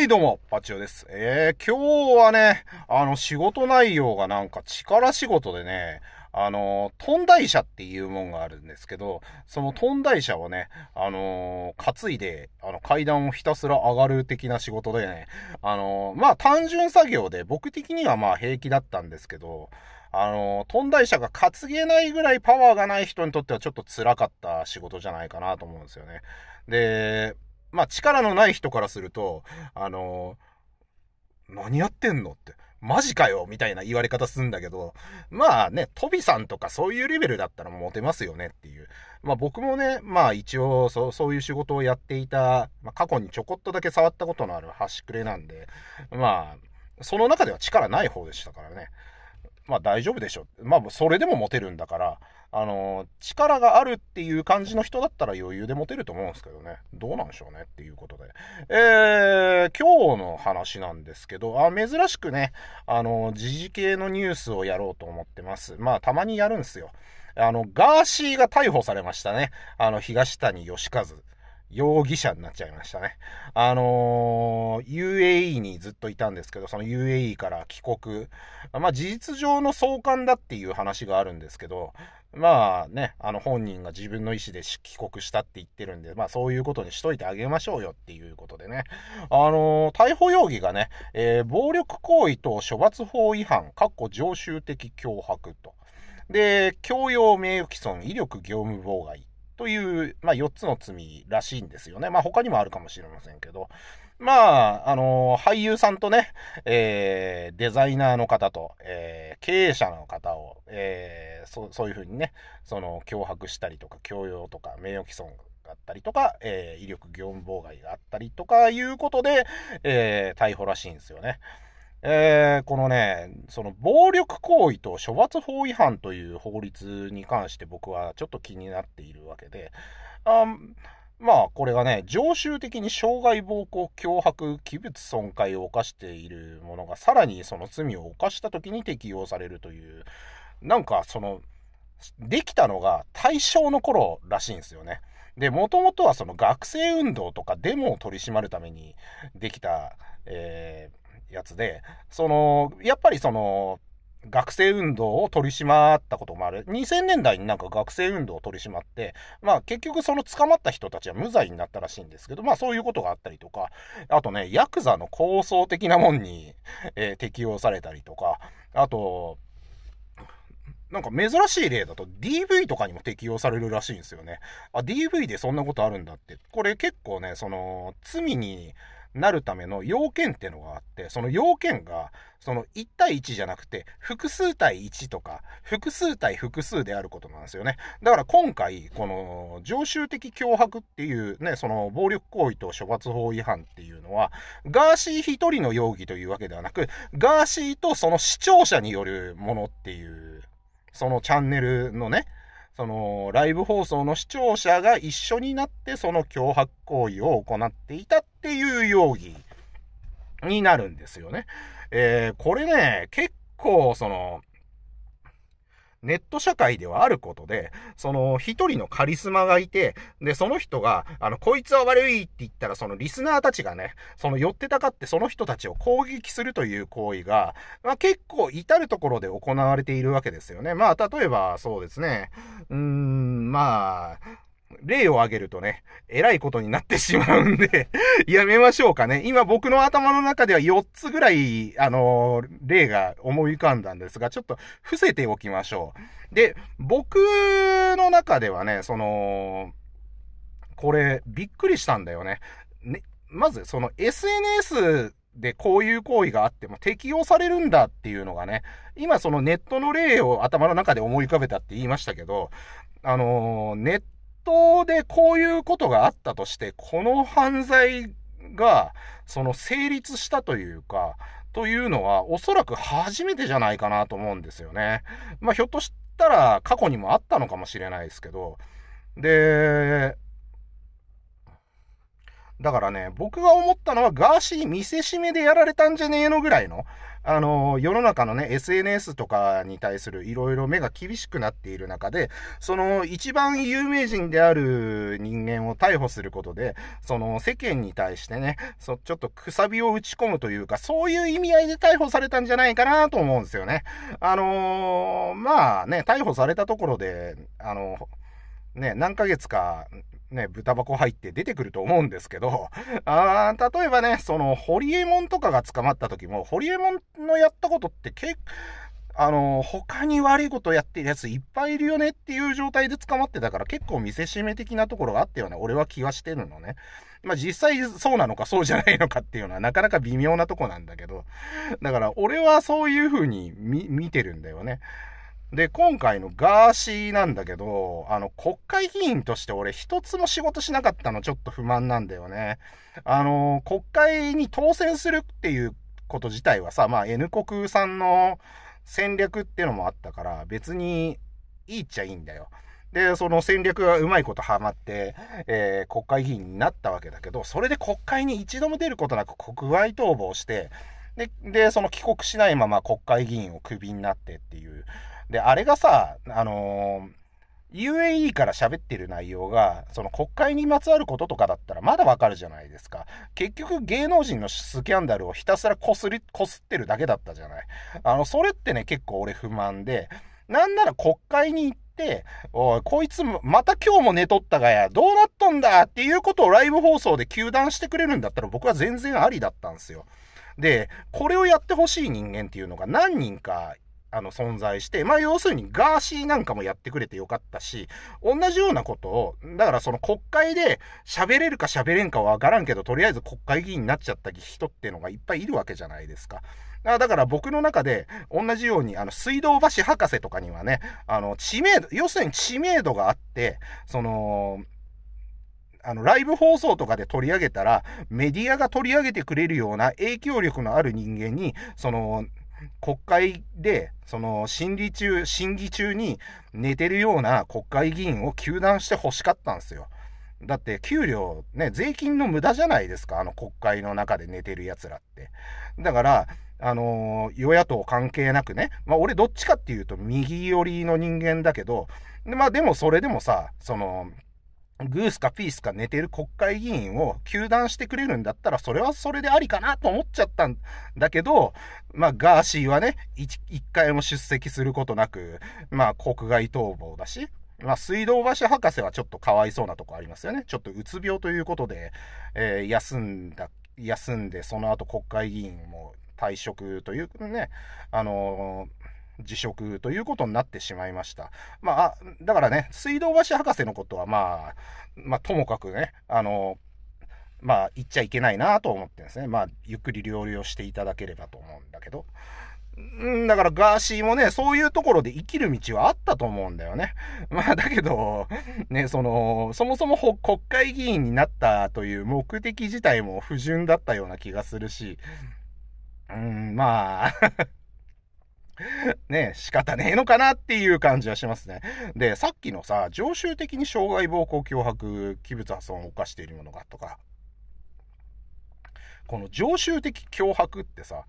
はい、どうも、パチオです。えー、今日はね、あの、仕事内容がなんか力仕事でね、あの、飛んだ医者っていうもんがあるんですけど、その飛んだ医者をね、あの、担いで、あの、階段をひたすら上がる的な仕事でね、あの、まあ、単純作業で、僕的にはまあ平気だったんですけど、あの、飛んだ医者が担げないぐらいパワーがない人にとってはちょっと辛かった仕事じゃないかなと思うんですよね。で、まあ、力のない人からすると、あのー、何やってんのって、マジかよみたいな言われ方すんだけど、まあね、トビさんとかそういうレベルだったらモテますよねっていう。まあ僕もね、まあ一応そそういう仕事をやっていた、まあ、過去にちょこっとだけ触ったことのある端くれなんで、まあ、その中では力ない方でしたからね。まあ大丈夫でしょ。まあそれでもモテるんだから、あの、力があるっていう感じの人だったら余裕で持てると思うんですけどね。どうなんでしょうねっていうことで。えー、今日の話なんですけど、あ、珍しくね、あの、時事系のニュースをやろうと思ってます。まあ、たまにやるんですよ。あの、ガーシーが逮捕されましたね。あの、東谷義和。容疑者になっちゃいましたね。あのー、UAE にずっといたんですけど、その UAE から帰国。まあ、事実上の送還だっていう話があるんですけど、まあね、あの本人が自分の意思で帰国したって言ってるんで、まあそういうことにしといてあげましょうよっていうことでね。あのー、逮捕容疑がね、えー、暴力行為と処罰法違反、かっこ常習的脅迫と。で、強要名誉毀損、威力業務妨害。という、まあ、4つの罪らしいんですよね。まあ、他にもあるかもしれませんけど。まあ、あの、俳優さんとね、えー、デザイナーの方と、えー、経営者の方を、えー、そそういうふうにね、その、脅迫したりとか、強要とか、名誉毀損があったりとか、えー、威力業務妨害があったりとかいうことで、えー、逮捕らしいんですよね。えー、このね、その暴力行為と処罰法違反という法律に関して僕はちょっと気になっているわけで、あまあこれがね、常習的に傷害、暴行、脅迫、器物損壊を犯しているものがさらにその罪を犯した時に適用されるという、なんかその、できたのが大正の頃らしいんですよね。で、もともとはその学生運動とかデモを取り締まるためにできた、えーやつで、その、やっぱりその、学生運動を取り締まったこともある。2000年代になんか学生運動を取り締まって、まあ結局その捕まった人たちは無罪になったらしいんですけど、まあそういうことがあったりとか、あとね、ヤクザの構想的なもんに、えー、適用されたりとか、あと、なんか珍しい例だと DV とかにも適用されるらしいんですよね。あ、DV でそんなことあるんだって。これ結構ね、その、罪に、なるための要件っていうのがあって、その要件が、その1対1じゃなくて、複数対1とか、複数対複数であることなんですよね。だから今回、この常習的脅迫っていうね、その暴力行為と処罰法違反っていうのは、ガーシー一人の容疑というわけではなく、ガーシーとその視聴者によるものっていう、そのチャンネルのね、そのライブ放送の視聴者が一緒になってその脅迫行為を行っていたっていう容疑になるんですよね。えー、これね、結構その、ネット社会ではあることで、その一人のカリスマがいて、で、その人が、あの、こいつは悪いって言ったら、そのリスナーたちがね、その寄ってたかってその人たちを攻撃するという行為が、まあ、結構至るところで行われているわけですよね。まあ、例えば、そうですね。うーん、まあ、例を挙げるとね、えらいことになってしまうんで やめましょうかね。今僕の頭の中では4つぐらい、あのー、例が思い浮かんだんですが、ちょっと伏せておきましょう。で、僕の中ではね、その、これ、びっくりしたんだよね。ね、まず、その SNS でこういう行為があっても適用されるんだっていうのがね、今そのネットの例を頭の中で思い浮かべたって言いましたけど、あのー、ネット当でこういうことがあったとして、この犯罪が、その成立したというか、というのは、おそらく初めてじゃないかなと思うんですよね。まあ、ひょっとしたら過去にもあったのかもしれないですけど、で、だからね、僕が思ったのはガーシー見せしめでやられたんじゃねえのぐらいの、あの、世の中のね、SNS とかに対するいろいろ目が厳しくなっている中で、その一番有名人である人間を逮捕することで、その世間に対してね、そちょっとくさびを打ち込むというか、そういう意味合いで逮捕されたんじゃないかなと思うんですよね。あのー、まあね、逮捕されたところで、あの、ね、何ヶ月かね、豚箱入って出てくると思うんですけど、あー、例えばね、その、ホリエモンとかが捕まった時も、ホリエモンのやったことって結構、あの、他に悪いことやってるやついっぱいいるよねっていう状態で捕まってたから結構見せしめ的なところがあったよね。俺は気はしてるのね。まあ実際そうなのかそうじゃないのかっていうのはなかなか微妙なとこなんだけど。だから俺はそういうふうに見てるんだよね。で、今回のガーシーなんだけど、あの、国会議員として俺一つも仕事しなかったのちょっと不満なんだよね。あの、国会に当選するっていうこと自体はさ、まあ N 国さんの戦略っていうのもあったから、別にいいっちゃいいんだよ。で、その戦略がうまいことハマって、えー、国会議員になったわけだけど、それで国会に一度も出ることなく国外逃亡して、で、でその帰国しないまま国会議員をクビになってっていう、で、あれがさ、あのー、UAE から喋ってる内容が、その国会にまつわることとかだったらまだわかるじゃないですか。結局芸能人のスキャンダルをひたすらこすり、こすってるだけだったじゃない。あの、それってね、結構俺不満で、なんなら国会に行って、おい、こいつまた今日も寝とったがや、どうなっとんだっていうことをライブ放送で糾弾してくれるんだったら僕は全然ありだったんですよ。で、これをやってほしい人間っていうのが何人かあの、存在して、まあ、要するにガーシーなんかもやってくれてよかったし、同じようなことを、だからその国会で喋れるか喋れんかわからんけど、とりあえず国会議員になっちゃった人っていうのがいっぱいいるわけじゃないですか。だから僕の中で、同じように、あの、水道橋博士とかにはね、あの、知名度、要するに知名度があって、その、あの、ライブ放送とかで取り上げたら、メディアが取り上げてくれるような影響力のある人間に、その、国会で、その、審理中、審議中に寝てるような国会議員を糾弾して欲しかったんですよ。だって、給料、ね、税金の無駄じゃないですか、あの国会の中で寝てる奴らって。だから、あの与野党関係なくね、まあ、俺どっちかっていうと右寄りの人間だけど、でまあでもそれでもさ、その、グースかピースか寝てる国会議員を糾弾してくれるんだったら、それはそれでありかなと思っちゃったんだけど、まあ、ガーシーはね、一回も出席することなく、まあ、国外逃亡だし、まあ、水道橋博士はちょっとかわいそうなとこありますよね。ちょっとうつ病ということで、えー、休んだ、休んで、その後国会議員も退職というね、あのー辞職ということになってしまいました。まあ、だからね、水道橋博士のことはまあ、まあ、ともかくね、あの、まあ、言っちゃいけないなと思ってですね。まあ、ゆっくり料理をしていただければと思うんだけど。んだからガーシーもね、そういうところで生きる道はあったと思うんだよね。まあだけど、ね、その、そもそも国会議員になったという目的自体も不純だったような気がするし、うん、まあね、仕方ねえのかなっていう感じはしますね。で、さっきのさ、常習的に障害暴行脅迫、器物破損を犯しているものがとか、この常習的脅迫ってさ、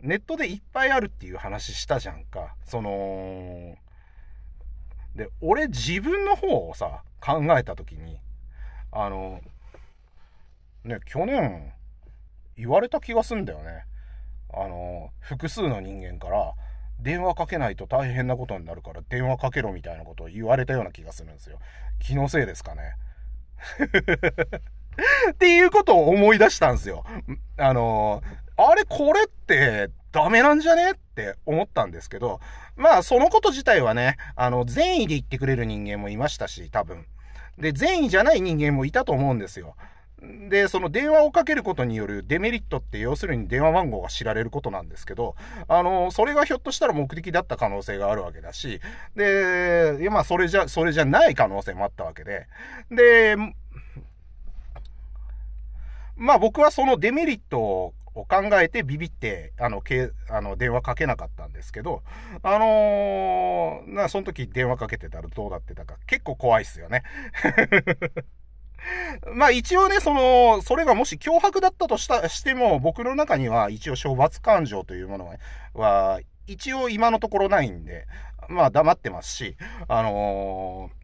ネットでいっぱいあるっていう話したじゃんか。その、で、俺自分の方をさ、考えた時に、あの、ね、去年、言われた気がすんだよね。あの、複数の人間から、電話かけないと大変なことになるから電話かけろみたいなことを言われたような気がするんですよ。気のせいですかね。っていうことを思い出したんですよ。あのあれこれってダメなんじゃねって思ったんですけど、まあそのこと自体はね、あの善意で言ってくれる人間もいましたし、多分。で、善意じゃない人間もいたと思うんですよ。で、その電話をかけることによるデメリットって要するに電話番号が知られることなんですけど、あの、それがひょっとしたら目的だった可能性があるわけだし、で、まあそれじゃ、それじゃない可能性もあったわけで、で、まあ僕はそのデメリットを考えてビビって、あの、けあの電話かけなかったんですけど、あのー、な、その時電話かけてたらどうなってたか、結構怖いっすよね。まあ一応ね、その、それがもし脅迫だったとした、しても、僕の中には一応処罰感情というものは、は一応今のところないんで、まあ黙ってますし、あのー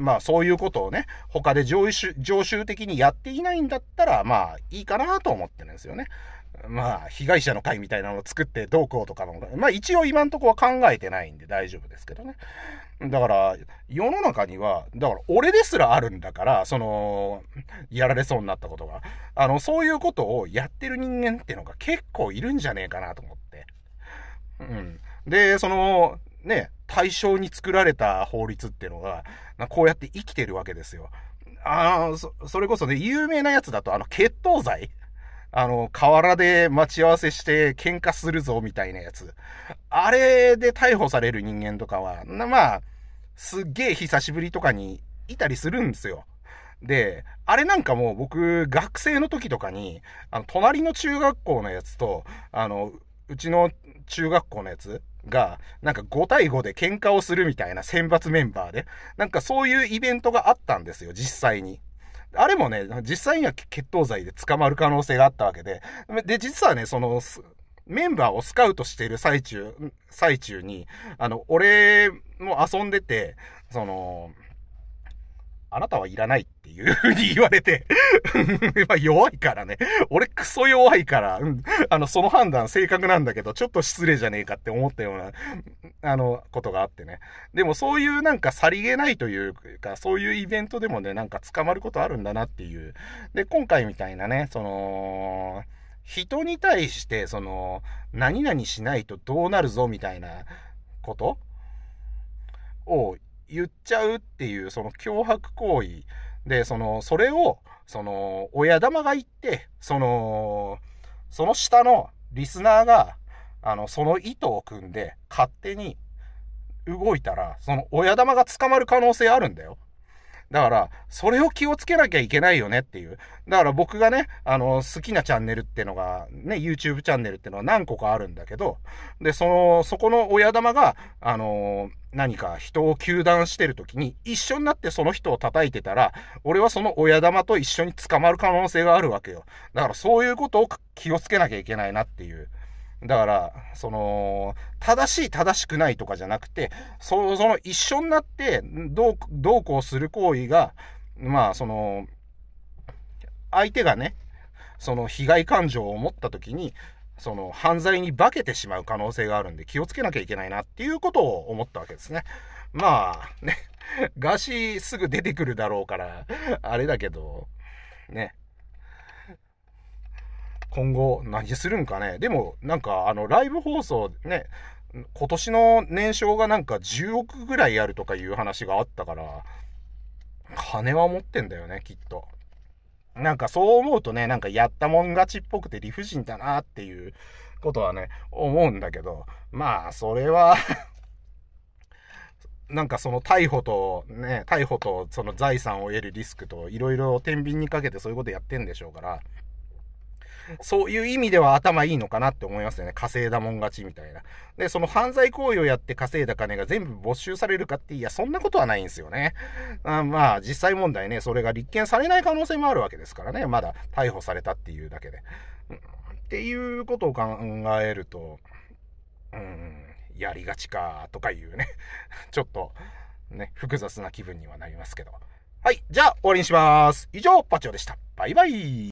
まあそういうことをね、他で常習常習的にやっていないんだったら、まあいいかなと思ってるんですよね。まあ被害者の会みたいなのを作ってどうこうとかまあ一応今のとこは考えてないんで大丈夫ですけどね。だから、世の中には、だから、俺ですらあるんだから、その、やられそうになったことが。あの、そういうことをやってる人間ってのが結構いるんじゃねえかなと思って。うん。で、その、ね、対象に作られた法律っていうのが、こうやって生きてるわけですよ。ああ、そ、それこそね、有名なやつだと、あの、血統罪。あの、河原で待ち合わせして喧嘩するぞみたいなやつ。あれで逮捕される人間とかは、まあ、すっげえ久しぶりとかにいたりするんですよ。で、あれなんかもう僕、学生の時とかに、あの、隣の中学校のやつと、あの、うちの中学校のやつが、なんか5対5で喧嘩をするみたいな選抜メンバーで、なんかそういうイベントがあったんですよ、実際に。あれもね、実際には決闘罪で捕まる可能性があったわけで、で、実はね、その、メンバーをスカウトしている最中、最中に、あの、俺も遊んでて、その、あなたはいらないっていう風に言われて ま弱いからね。俺クソ弱いから、うん、あの、その判断正確なんだけど、ちょっと失礼じゃねえかって思ったような、あの、ことがあってね。でもそういうなんかさりげないというか、そういうイベントでもね、なんか捕まることあるんだなっていう。で、今回みたいなね、その、人に対して、その、何々しないとどうなるぞみたいなことを言っちゃうっていう、その脅迫行為で、その、それを、その、親玉が言って、その、その下のリスナーが、あの、その意図を組んで、勝手に動いたら、その親玉が捕まる可能性あるんだよ。だから、それを気をつけなきゃいけないよねっていう。だから僕がね、あの、好きなチャンネルってのが、ね、YouTube チャンネルってのは何個かあるんだけど、で、その、そこの親玉が、あの、何か人を糾弾してる時に一緒になってその人を叩いてたら、俺はその親玉と一緒に捕まる可能性があるわけよ。だからそういうことを気をつけなきゃいけないなっていう。だから、その、正しい正しくないとかじゃなくて、そその一緒になってどう、どうこうする行為が、まあ、その、相手がね、その被害感情を持った時に、その犯罪に化けてしまう可能性があるんで気をつけなきゃいけないなっていうことを思ったわけですね。まあね、ガーシすぐ出てくるだろうから、あれだけど、ね、今後何するんかね。でも、なんか、あの、ライブ放送ね、今年の年商がなんか10億ぐらいあるとかいう話があったから、金は持ってんだよね、きっと。なんかそう思うとね、なんかやったもん勝ちっぽくて理不尽だなっていうことはね、思うんだけど、まあ、それは なんかその逮捕とね、逮捕とその財産を得るリスクといろいろ天秤にかけてそういうことやってんでしょうから、そういう意味では頭いいのかなって思いますよね。稼いだもん勝ちみたいな。で、その犯罪行為をやって稼いだ金が全部没収されるかって、いや、そんなことはないんですよね。あまあ、実際問題ね、それが立件されない可能性もあるわけですからね。まだ逮捕されたっていうだけで。うん、っていうことを考えると、うん、やりがちか、とかいうね。ちょっと、ね、複雑な気分にはなりますけど。はい。じゃあ、終わりにします。以上、パチオでした。バイバイ。